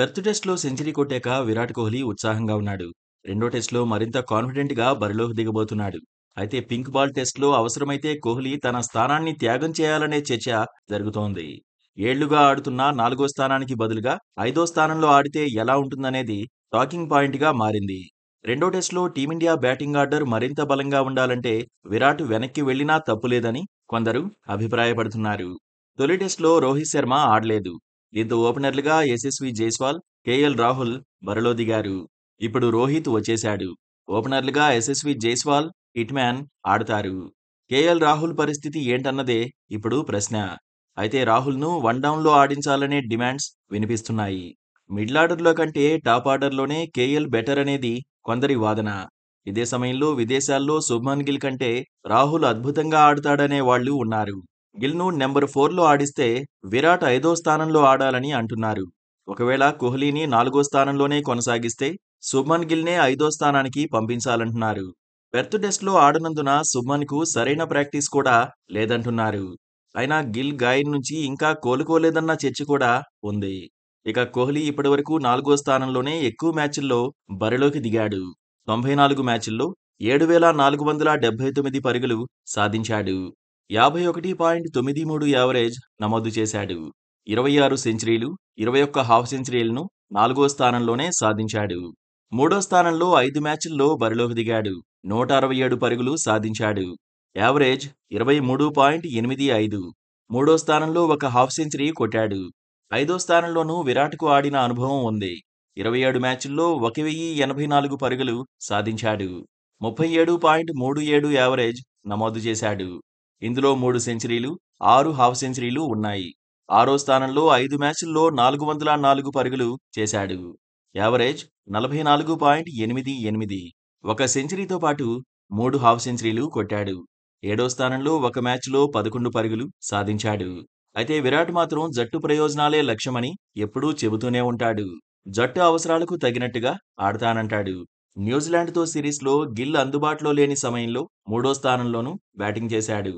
Perth టెస్ట్లో century కొట్టాక Virat Kohli ఉత్సాహంగా ఉన్నాడు రెండో టెస్ట్లో మరింత కాన్ఫిడెంట్గా బరిలోకి దిగబోతున్నాడు అయితే పింక్ బాల్ టెస్ట్లో అవసరమైతే కోహ్లీ తన స్థానాన్ని త్యాగం చేయాలనే చర్చ జరుగుతోంది ఏళ్లుగా ఆడుతున్న నాలుగో స్థానానికి బదులుగా ఐదో స్థానంలో ఆడితే ఎలా ఉంటుందనేది టాకింగ్ పాయింట్గా మారింది రెండో టెస్ట్లో టీమిండియా బ్యాటింగ్ ఆర్డర్ మరింత బలంగా ఉండాలంటే విరాట్ వెనక్కి వెళ్లినా తప్పులేదని కొందరు అభిప్రాయపడుతున్నారు తొలి టెస్ట్లో రోహిత్ శర్మ ఆడలేదు దీంతో ఓపెనర్లుగా యశస్వి జైస్వాల్ కేఎల్ రాహుల్ బరిలో దిగారు ఇప్పుడు రోహిత్ వచ్చేశాడు ఓపెనర్లుగా యశస్వి జైస్వాల్ హిట్మ్యాన్ ఆడతారు కేఎల్ రాహుల్ పరిస్థితి ఏంటన్నదే ఇప్పుడు ప్రశ్న అయితే రాహుల్ను వన్ డౌన్లో ఆడించాలనే డిమాండ్స్ వినిపిస్తున్నాయి మిడిల్ ఆర్డర్లో కంటే టాప్ ఆర్డర్లోనే కేఎల్ బెటర్ అనేది కొందరి వాదన ఇదే సమయంలో విదేశాల్లో శుభ్మన్ గిల్ కంటే రాహుల్ అద్భుతంగా ఆడుతాడనే వాళ్ళు ఉన్నారు గిల్ను నెంబర్ ఫోర్లో ఆడిస్తే విరాట్ ఐదో స్థానంలో ఆడాలని అంటున్నారు ఒకవేళ కోహ్లీని నాలుగో స్థానంలోనే కొనసాగిస్తే సుబ్మన్ గిల్నే ఐదో స్థానానికి పంపించాలంటున్నారు పెర్త్ టెస్ట్లో ఆడనందున సుబ్మన్కు సరైన ప్రాక్టీస్ కూడా లేదంటున్నారు అయినా గిల్ గాయన్ నుంచి ఇంకా కోలుకోలేదన్న చర్చ కూడా ఉంది ఇక కోహ్లీ ఇప్పటివరకు నాలుగో స్థానంలోనే ఎక్కువ మ్యాచ్ల్లో బరిలోకి దిగాడు తొంభై నాలుగు మ్యాచ్ల్లో ఏడు వేల నాలుగు వందల డెబ్బై తొమ్మిది పరుగులు సాధించాడు యాభై ఒకటి పాయింట్ తొమ్మిది మూడు యావరేజ్ నమోదు చేశాడు ఇరవై ఆరు సెంచరీలు ఇరవై ఒక్క హాఫ్ సెంచరీలను నాలుగో స్థానంలోనే సాధించాడు మూడో స్థానంలో ఐదు మ్యాచ్ల్లో బరిలోకి దిగాడు నూట అరవై ఏడు పరుగులు సాధించాడు యావరేజ్ ఇరవై మూడు పాయింట్ ఎనిమిది ఐదు మూడో స్థానంలో ఒక హాఫ్ సెంచరీ కొట్టాడు ఐదో స్థానంలోనూ విరాట్కు ఆడిన అనుభవం ఉంది ఇరవై ఏడు మ్యాచ్ల్లో ఒక వెయ్యి ఎనభై నాలుగు పరుగులు సాధించాడు ముప్పై ఏడు పాయింట్ మూడు ఏడు యావరేజ్ నమోదు చేశాడు ఇందులో మూడు సెంచరీలు ఆరు హాఫ్ సెంచరీలు ఉన్నాయి ఆరో స్థానంలో ఐదు మ్యాచ్ల్లో నాలుగు వందల నాలుగు పరుగులు చేశాడు యావరేజ్ నలభై నాలుగు పాయింట్ ఎనిమిది ఎనిమిది ఒక సెంచరీతో పాటు మూడు హాఫ్ సెంచరీలు కొట్టాడు ఏడో స్థానంలో ఒక మ్యాచ్లో పదకొండు పరుగులు సాధించాడు అయితే విరాట్ మాత్రం జట్టు ప్రయోజనాలే లక్ష్యమని ఎప్పుడూ చెబుతూనే ఉంటాడు జట్టు అవసరాలకు తగినట్టుగా ఆడతానంటాడు న్యూజిలాండ్తో సిరీస్లో గిల్ అందుబాటులో లేని సమయంలో మూడో స్థానంలోనూ బ్యాటింగ్ చేశాడు